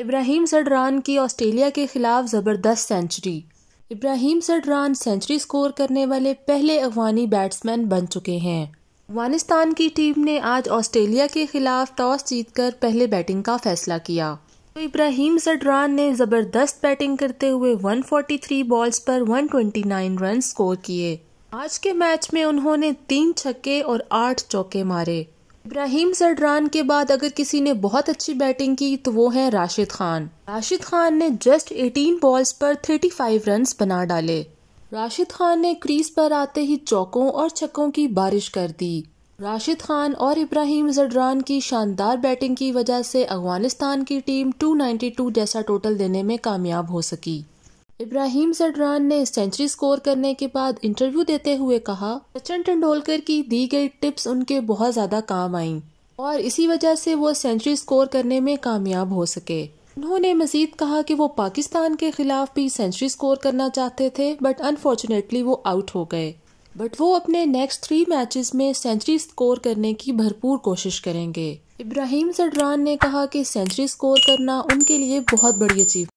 इब्राहिम सडरान की ऑस्ट्रेलिया के खिलाफ ज़बरदस्त century Ibrahim Zadran century score करने वाले पहले अफवानी बैट्समैन बन चुके हैं अफगानिस्तान की टीम ने आज ऑस्ट्रेलिया के खिलाफ टॉस जीतकर पहले बैटिंग का फैसला किया तो इब्राहिम सडरान ने ज़बरदस्त बैटिंग करते हुए 143 बॉल्स पर 129 रन स्कोर किए आज के मैच में उन्होंने तीन छक्के और आठ चौके मारे इब्राहिम सडरान के बाद अगर किसी ने बहुत अच्छी बैटिंग की तो वो है राशिद खान राशिद खान ने जस्ट 18 बॉल्स पर 35 रन बना डाले राशिद खान ने क्रीज पर आते ही चौकों और छक्कों की बारिश कर दी राशिद खान और इब्राहिम जडरान की शानदार बैटिंग की वजह से अफगानिस्तान की टीम 292 जैसा टोटल देने में कामयाब हो सकी इब्राहिम सडरान ने सेंचुरी स्कोर करने के बाद इंटरव्यू देते हुए कहा सचिन तेंदुलकर की दी गई टिप्स उनके बहुत ज्यादा काम आईं और इसी वजह से वो सेंचुरी स्कोर करने में कामयाब हो सके उन्होंने मजीद कहा कि वो पाकिस्तान के खिलाफ भी सेंचुरी स्कोर करना चाहते थे बट अनफॉर्चुनेटली वो आउट हो गए बट वो अपने नेक्स्ट थ्री मैचेस में सेंचुरी स्कोर करने की भरपूर कोशिश करेंगे इब्राहिम सडरान ने कहा कि सेंचुरी स्कोर करना उनके लिए बहुत बड़ी अचीव